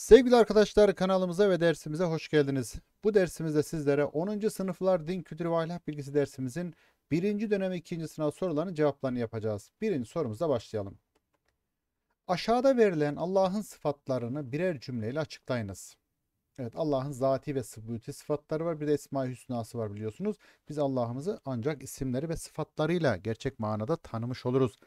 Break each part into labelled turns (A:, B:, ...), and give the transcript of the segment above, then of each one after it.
A: Sevgili arkadaşlar kanalımıza ve dersimize hoş geldiniz. Bu dersimizde sizlere 10. sınıflar din kültürü ve ahlak bilgisi dersimizin 1. dönem 2. sınav sorularının cevaplarını yapacağız. 1. sorumuza başlayalım. Aşağıda verilen Allah'ın sıfatlarını birer cümleyle açıklayınız. Evet Allah'ın zati ve sıbbuti sıfatları var. Bir de Esma-i Hüsna'sı var biliyorsunuz. Biz Allah'ımızı ancak isimleri ve sıfatlarıyla gerçek manada tanımış oluruz.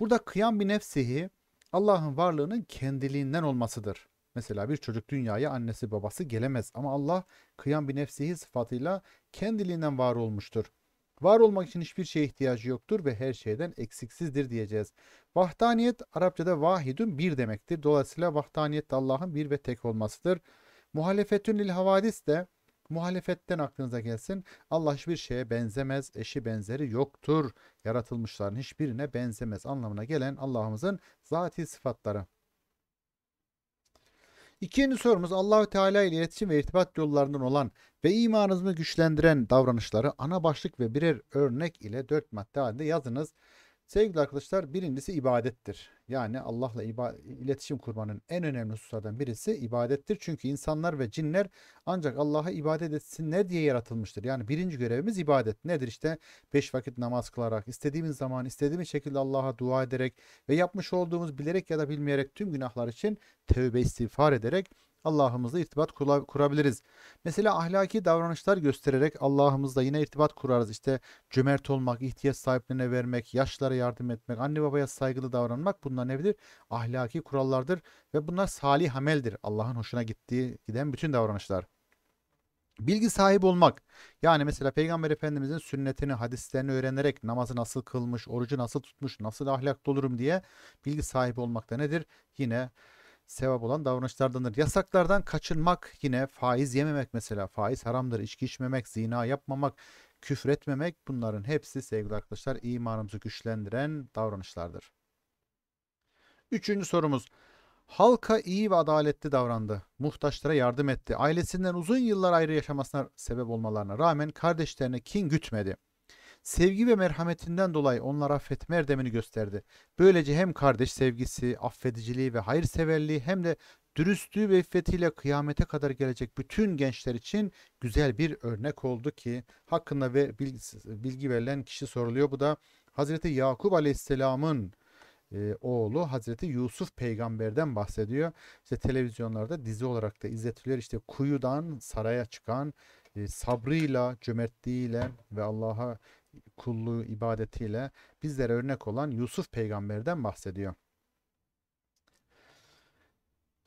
A: Burada kıyam bir nefsihi Allah'ın varlığının kendiliğinden olmasıdır. Mesela bir çocuk dünyaya annesi babası gelemez ama Allah kıyam bir nefsihi sıfatıyla kendiliğinden var olmuştur. Var olmak için hiçbir şeye ihtiyacı yoktur ve her şeyden eksiksizdir diyeceğiz. Vahdaniyet Arapçada vahidun bir demektir. Dolayısıyla vahdaniyet de Allah'ın bir ve tek olmasıdır. Muhalefetün lil havadis de muhalefetten aklınıza gelsin. Allah hiçbir şeye benzemez, eşi benzeri yoktur. Yaratılmışların hiçbirine benzemez anlamına gelen Allah'ımızın zati sıfatları. İkinci sorumuz Allahü Teala ile iletişim ve irtibat yollarından olan ve imanınızı güçlendiren davranışları ana başlık ve birer örnek ile dört madde halinde yazınız. Sevgili arkadaşlar birincisi ibadettir. Yani Allah'la iletişim kurmanın en önemli hususlardan birisi ibadettir. Çünkü insanlar ve cinler ancak Allah'a ibadet etsinler diye yaratılmıştır. Yani birinci görevimiz ibadet. Nedir işte? Beş vakit namaz kılarak, istediğimiz zaman, istediğimiz şekilde Allah'a dua ederek ve yapmış olduğumuz bilerek ya da bilmeyerek tüm günahlar için tövbe istiğfar ederek Allah'ımızla irtibat kurabiliriz. Mesela ahlaki davranışlar göstererek Allah'ımızla yine irtibat kurarız. İşte cömert olmak, ihtiyaç sahiplerine vermek, yaşlara yardım etmek, anne babaya saygılı davranmak bunlar nedir? Ahlaki kurallardır ve bunlar salih ameldir. Allah'ın hoşuna gittiği giden bütün davranışlar. Bilgi sahibi olmak. Yani mesela Peygamber Efendimizin sünnetini, hadislerini öğrenerek namazı nasıl kılmış, orucu nasıl tutmuş, nasıl ahlaklı olurum diye bilgi sahibi olmak da nedir? Yine sevap olan davranışlardandır. Yasaklardan kaçınmak yine faiz yememek mesela. Faiz haramdır. içki içmemek, zina yapmamak, küfür etmemek bunların hepsi sevgili arkadaşlar imanımızı güçlendiren davranışlardır. Üçüncü sorumuz. Halka iyi ve adaletli davrandı. Muhtaçlara yardım etti. Ailesinden uzun yıllar ayrı yaşamasına sebep olmalarına rağmen kardeşlerine kin gütmedi.'' Sevgi ve merhametinden dolayı onlara affetme erdemini gösterdi. Böylece hem kardeş sevgisi, affediciliği ve hayırseverliği hem de dürüstlüğü ve iffetiyle kıyamete kadar gelecek bütün gençler için güzel bir örnek oldu ki hakkında ve bilgi verilen kişi soruluyor. Bu da Hazreti Yakup Aleyhisselam'ın e, oğlu Hazreti Yusuf peygamberden bahsediyor. İşte televizyonlarda dizi olarak da izletiliyor. İşte kuyudan saraya çıkan e, sabrıyla, cömertliğiyle ve Allah'a kulluğu ibadetiyle bizlere örnek olan Yusuf peygamberden bahsediyor.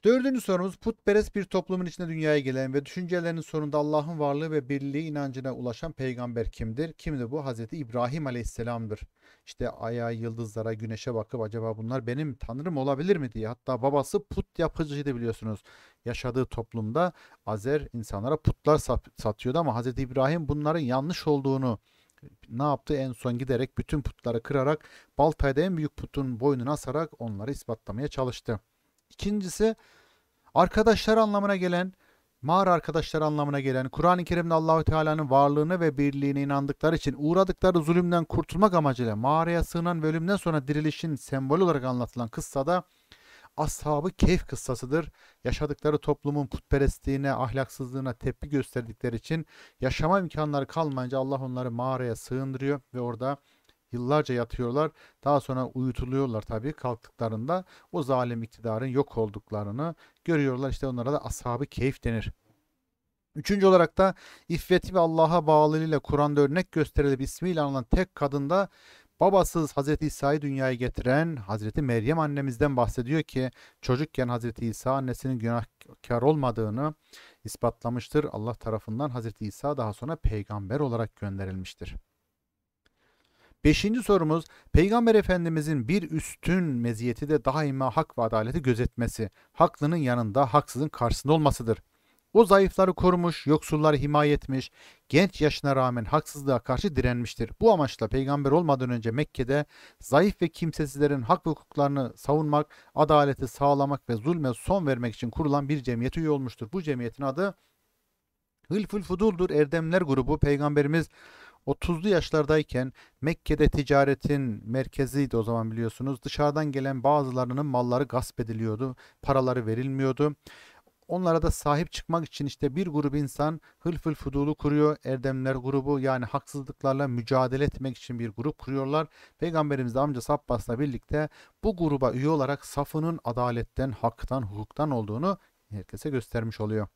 A: Dördüncü sorumuz putperest bir toplumun içinde dünyaya gelen ve düşüncelerinin sonunda Allah'ın varlığı ve birliği inancına ulaşan peygamber kimdir? Kimdir bu? Hazreti İbrahim aleyhisselamdır. İşte aya, yıldızlara, güneşe bakıp acaba bunlar benim tanrım olabilir mi diye. Hatta babası put yapıcıydı biliyorsunuz. Yaşadığı toplumda Azer insanlara putlar satıyordu ama Hazreti İbrahim bunların yanlış olduğunu ne yaptı en son giderek bütün putları kırarak baltayda en büyük putun boynuna asarak onları ispatlamaya çalıştı. İkincisi arkadaşlar anlamına gelen mağara arkadaşlar anlamına gelen Kur'an-ı Kerim'de Allahü Teala'nın varlığını ve birliğine inandıkları için uğradıkları zulümden kurtulmak amacıyla mağaraya sığınan ve sonra dirilişin sembol olarak anlatılan kıssada ashabı keyf kıssasıdır. Yaşadıkları toplumun putperestliğine, ahlaksızlığına tepki gösterdikleri için yaşama imkanları kalmayınca Allah onları mağaraya sığındırıyor ve orada yıllarca yatıyorlar. Daha sonra uyutuluyorlar tabii kalktıklarında o zalim iktidarın yok olduklarını görüyorlar. İşte onlara da ashabı keyif denir. Üçüncü olarak da iffeti ve Allah'a bağlılığıyla Kur'an'da örnek gösterilip ismiyle anılan tek kadında babasız Hazreti İsa'yı dünyaya getiren Hazreti Meryem annemizden bahsediyor ki çocukken Hazreti İsa annesinin günahkar olmadığını ispatlamıştır. Allah tarafından Hazreti İsa daha sonra peygamber olarak gönderilmiştir. Beşinci sorumuz Peygamber Efendimizin bir üstün meziyeti de daima hak ve adaleti gözetmesi, haklının yanında haksızın karşısında olmasıdır. O zayıfları korumuş, yoksulları himaye etmiş, genç yaşına rağmen haksızlığa karşı direnmiştir. Bu amaçla peygamber olmadan önce Mekke'de zayıf ve kimsesizlerin hak ve hukuklarını savunmak, adaleti sağlamak ve zulme son vermek için kurulan bir cemiyet üye olmuştur. Bu cemiyetin adı Hılful Fudul'dur Erdemler grubu peygamberimiz 30'lu yaşlardayken Mekke'de ticaretin merkeziydi o zaman biliyorsunuz. Dışarıdan gelen bazılarının malları gasp ediliyordu. Paraları verilmiyordu. Onlara da sahip çıkmak için işte bir grup insan hılfıl fudulu kuruyor. Erdemler grubu yani haksızlıklarla mücadele etmek için bir grup kuruyorlar. Peygamberimiz de amcası Abbas'la birlikte bu gruba üye olarak safının adaletten, haktan, hukuktan olduğunu herkese göstermiş oluyor.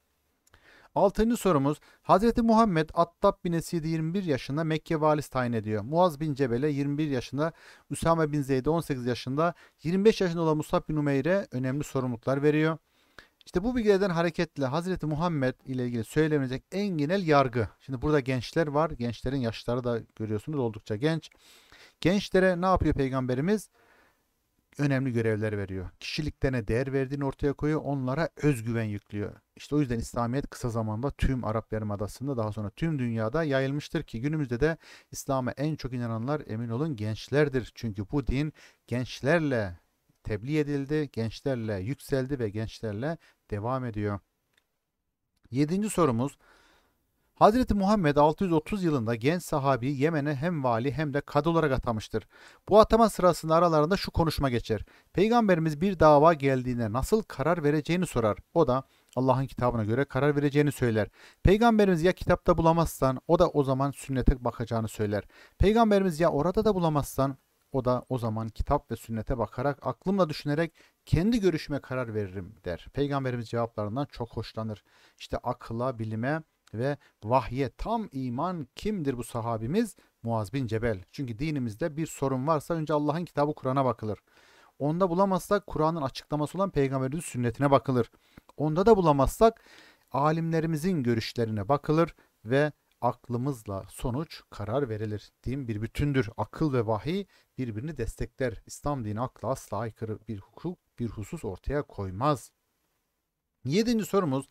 A: Altıncı sorumuz Hz. Muhammed Attab bin Esid'i 21 yaşında Mekke valisi tayin ediyor. Muaz bin Cebel'e 21 yaşında, Üsame bin Zeyd'e 18 yaşında, 25 yaşında olan Musab bin Umeyr'e önemli sorumluluklar veriyor. İşte bu bilgilerden hareketle Hazreti Muhammed ile ilgili söylenecek en genel yargı. Şimdi burada gençler var. Gençlerin yaşları da görüyorsunuz oldukça genç. Gençlere ne yapıyor peygamberimiz? Önemli görevler veriyor. Kişiliklerine değer verdiğini ortaya koyuyor. Onlara özgüven yüklüyor. İşte o yüzden İslamiyet kısa zamanda tüm Arap Yarımadası'nda daha sonra tüm dünyada yayılmıştır ki günümüzde de İslam'a en çok inananlar emin olun gençlerdir. Çünkü bu din gençlerle tebliğ edildi, gençlerle yükseldi ve gençlerle devam ediyor. Yedinci sorumuz. Hazreti Muhammed 630 yılında genç sahabiyi Yemen'e hem vali hem de kadı olarak atamıştır. Bu atama sırasında aralarında şu konuşma geçer. Peygamberimiz bir dava geldiğinde nasıl karar vereceğini sorar. O da Allah'ın kitabına göre karar vereceğini söyler. Peygamberimiz ya kitapta bulamazsan o da o zaman sünnete bakacağını söyler. Peygamberimiz ya orada da bulamazsan o da o zaman kitap ve sünnete bakarak aklımla düşünerek kendi görüşüme karar veririm der. Peygamberimiz cevaplarından çok hoşlanır. İşte akla, bilime ve vahye tam iman kimdir bu sahabimiz? Muaz bin Cebel. Çünkü dinimizde bir sorun varsa önce Allah'ın kitabı Kur'an'a bakılır. Onda bulamazsak Kur'an'ın açıklaması olan Peygamberimizin sünnetine bakılır. Onda da bulamazsak alimlerimizin görüşlerine bakılır ve aklımızla sonuç karar verilir. Din bir bütündür. Akıl ve vahiy birbirini destekler. İslam dini akla asla aykırı bir hukuk, bir husus ortaya koymaz. Yedinci sorumuz.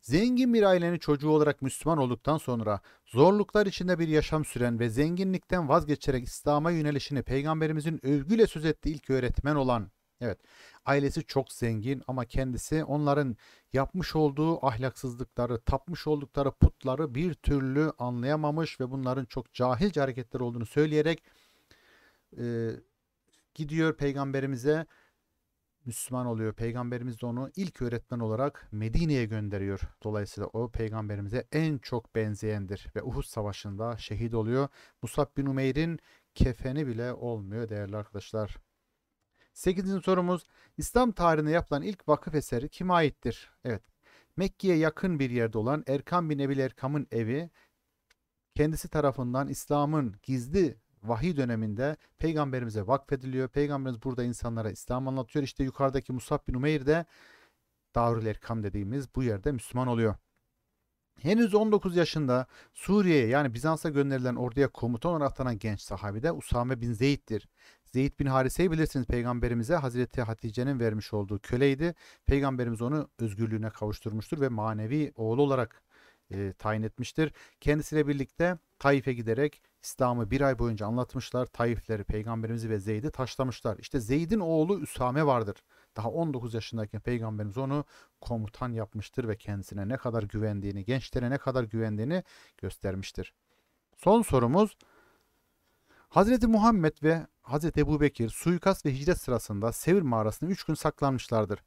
A: Zengin bir ailenin çocuğu olarak Müslüman olduktan sonra zorluklar içinde bir yaşam süren ve zenginlikten vazgeçerek İslam'a yönelişini peygamberimizin övgüyle söz ettiği ilk öğretmen olan Evet. Ailesi çok zengin ama kendisi onların yapmış olduğu ahlaksızlıkları, tapmış oldukları putları bir türlü anlayamamış ve bunların çok cahilce hareketler olduğunu söyleyerek e, gidiyor peygamberimize Müslüman oluyor. Peygamberimiz de onu ilk öğretmen olarak Medine'ye gönderiyor. Dolayısıyla o peygamberimize en çok benzeyendir ve Uhud Savaşı'nda şehit oluyor. Musab bin Umeyr'in kefeni bile olmuyor değerli arkadaşlar. 8. sorumuz İslam tarihine yapılan ilk vakıf eseri kime aittir? Evet. Mekke'ye yakın bir yerde olan Erkam bin Ebil Erkam'ın evi kendisi tarafından İslam'ın gizli vahiy döneminde peygamberimize vakfediliyor. Peygamberimiz burada insanlara İslam anlatıyor. İşte yukarıdaki Musab bin Umeyr de Darül Erkam dediğimiz bu yerde Müslüman oluyor. Henüz 19 yaşında Suriye'ye yani Bizans'a gönderilen orduya komutan olarak atanan genç sahabi de Usame bin Zeyd'dir. Zeyd bin Harise'yi bilirsiniz peygamberimize Hazreti Hatice'nin vermiş olduğu köleydi. Peygamberimiz onu özgürlüğüne kavuşturmuştur ve manevi oğlu olarak e, tayin etmiştir. Kendisiyle birlikte Taif'e giderek İslam'ı bir ay boyunca anlatmışlar. Taifleri, peygamberimizi ve Zeyd'i taşlamışlar. İşte Zeyd'in oğlu Üsame vardır. Daha 19 yaşındayken peygamberimiz onu komutan yapmıştır ve kendisine ne kadar güvendiğini, gençlere ne kadar güvendiğini göstermiştir. Son sorumuz Hazreti Muhammed ve Hazreti Ebu Bekir suikast ve hicret sırasında Sevir mağarasında 3 gün saklanmışlardır.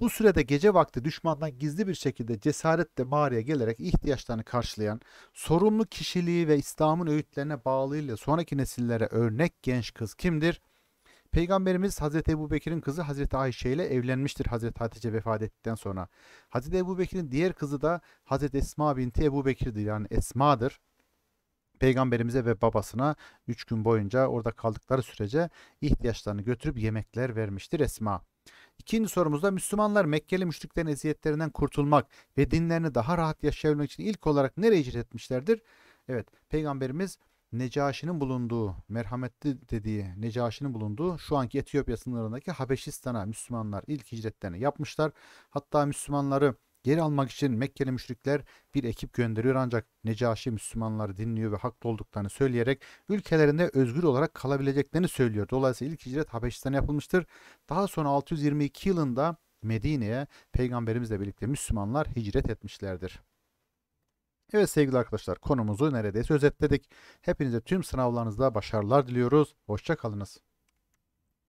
A: Bu sürede gece vakti düşmandan gizli bir şekilde cesaretle mağaraya gelerek ihtiyaçlarını karşılayan, sorumlu kişiliği ve İslam'ın öğütlerine bağlıyla sonraki nesillere örnek genç kız kimdir? Peygamberimiz Hazreti Ebu Bekir'in kızı Hazreti Ayşe ile evlenmiştir Hazreti Hatice vefat ettikten sonra. Hazreti Ebu Bekir'in diğer kızı da Hazreti Esma binti Ebu Bekir'dir yani Esma'dır. Peygamberimize ve babasına 3 gün boyunca orada kaldıkları sürece ihtiyaçlarını götürüp yemekler vermiştir Esma. İkinci sorumuzda Müslümanlar Mekkeli müşriklerin eziyetlerinden kurtulmak ve dinlerini daha rahat yaşayabilmek için ilk olarak nereye hicret etmişlerdir? Evet peygamberimiz Necaşi'nin bulunduğu, merhametli dediği Necaşi'nin bulunduğu şu anki Etiyopya sınırındaki Habeşistan'a Müslümanlar ilk hicretlerini yapmışlar. Hatta Müslümanları Geri almak için Mekkeli müşrikler bir ekip gönderiyor ancak Necaşi Müslümanları dinliyor ve haklı olduklarını söyleyerek ülkelerinde özgür olarak kalabileceklerini söylüyor. Dolayısıyla ilk hicret Habeşistan'a yapılmıştır. Daha sonra 622 yılında Medine'ye peygamberimizle birlikte Müslümanlar hicret etmişlerdir. Evet sevgili arkadaşlar konumuzu neredeyse özetledik. Hepinize tüm sınavlarınızda başarılar diliyoruz. Hoşçakalınız.